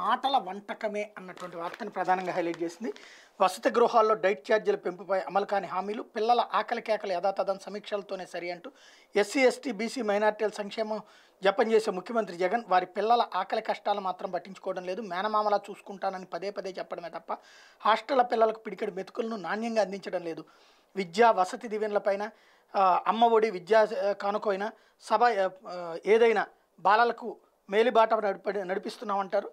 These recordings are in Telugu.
మాటల వంటకమే అన్నటువంటి వార్తను ప్రధానంగా హైలైట్ చేసింది వసతి గృహాల్లో డైట్ ఛార్జీల పెంపుపై అమలు కాని హామీలు పిల్లల ఆకలి కేకలు యథాతథం సమీక్షలతోనే సరి అంటూ ఎస్సీ ఎస్టీ బీసీ మైనార్టీల సంక్షేమం జపం చేసే ముఖ్యమంత్రి జగన్ వారి పిల్లల ఆకలి కష్టాలు మాత్రం పట్టించుకోవడం లేదు మేనమామలా చూసుకుంటానని పదే పదే చెప్పడమే తప్ప హాస్టళ్ల పిల్లలకు పిడికెడు మెతుకులను నాణ్యంగా అందించడం లేదు విద్యా వసతి దీవెనలపైన అమ్మ ఒడి విద్యా కానుకైనా సభ ఏదైనా బాలలకు మేలిబాట నడిప నడిపిస్తున్నామంటారు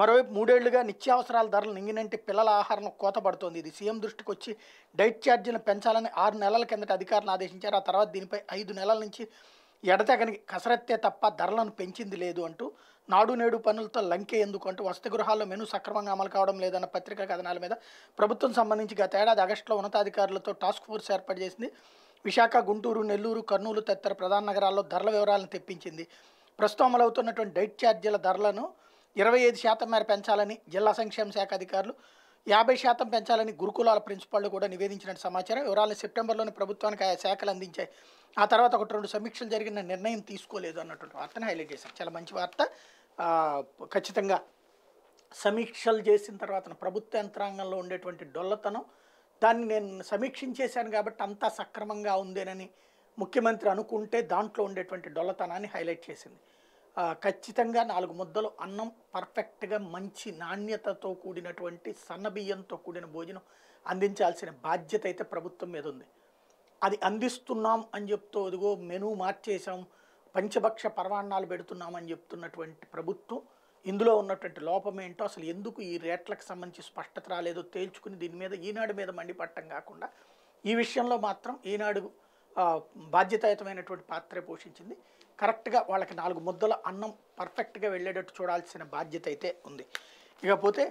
మరోవైపు మూడేళ్లుగా నిత్యావసరాల ధరలు నింగినంటే పిల్లల ఆహారం కోత పడుతోంది ఇది సీఎం దృష్టికి వచ్చి డైట్ ఛార్జీలను పెంచాలని ఆరు నెలల కిందట అధికారులు ఆదేశించారు ఆ తర్వాత దీనిపై ఐదు నెలల నుంచి ఎడతెగని కసరత్తే తప్ప ధరలను పెంచింది లేదు అంటూ నాడు నేడు పనులతో లంకే ఎందుకంటూ వసతి గృహాల్లో మెను సక్రమంగా అమలు కావడం లేదన్న పత్రికా కథనాల మీద ప్రభుత్వం సంబంధించి గత ఏడాది ఆగస్టులో ఉన్నతాధికారులతో టాస్క్ ఫోర్స్ ఏర్పాటు చేసింది విశాఖ గుంటూరు నెల్లూరు కర్నూలు తదితర ప్రధాన నగరాల్లో ధరల వివరాలను తెప్పించింది ప్రస్తుతం అమలవుతున్నటువంటి డైట్ ఛార్జీల ధరలను ఇరవై ఐదు శాతం మేర పెంచాలని జిల్లా సంక్షేమ శాఖ అధికారులు యాభై శాతం పెంచాలని గురుకులాల ప్రిన్సిపాళ్లు కూడా నివేదించినట్టు సమాచారం వివరాలను సెప్టెంబర్లోని ప్రభుత్వానికి ఆయా శాఖలు అందించాయి ఆ తర్వాత ఒకటి రెండు సమీక్షలు జరిగిన నిర్ణయం తీసుకోలేదు అన్నటువంటి వార్తను హైలైట్ చేశారు చాలా మంచి వార్త ఖచ్చితంగా సమీక్షలు చేసిన తర్వాత ప్రభుత్వ యంత్రాంగంలో ఉండేటువంటి డొల్లతనం దాన్ని నేను సమీక్షించేశాను కాబట్టి అంతా సక్రమంగా ఉందేనని ముఖ్యమంత్రి అనుకుంటే దాంట్లో ఉండేటువంటి డొల్లతనాన్ని హైలైట్ చేసింది ఖచ్చితంగా నాలుగు ముద్దలు అన్నం పర్ఫెక్ట్గా మంచి నాణ్యతతో కూడినటువంటి సన్నబియ్యంతో కూడిన భోజనం అందించాల్సిన బాధ్యత అయితే ప్రభుత్వం మీద ఉంది అది అందిస్తున్నాం అని చెప్తూ అదిగో మెనూ మార్చేసాం పంచభక్ష పర్వాణాలు అని చెప్తున్నటువంటి ప్రభుత్వం ఇందులో ఉన్నటువంటి లోపం ఏంటో అసలు ఎందుకు ఈ రేట్లకు సంబంధించి స్పష్టత రాలేదో తేల్చుకుని దీని మీద ఈనాడు మీద మండిపట్టం కాకుండా ఈ విషయంలో మాత్రం ఈనాడు బాధ్యతాయుతమైనటువంటి పాత్ర పోషించింది కరెక్ట్గా వాళ్ళకి నాలుగు ముద్దల అన్నం పర్ఫెక్ట్గా వెళ్ళేటట్టు చూడాల్సిన బాధ్యత అయితే ఉంది ఇకపోతే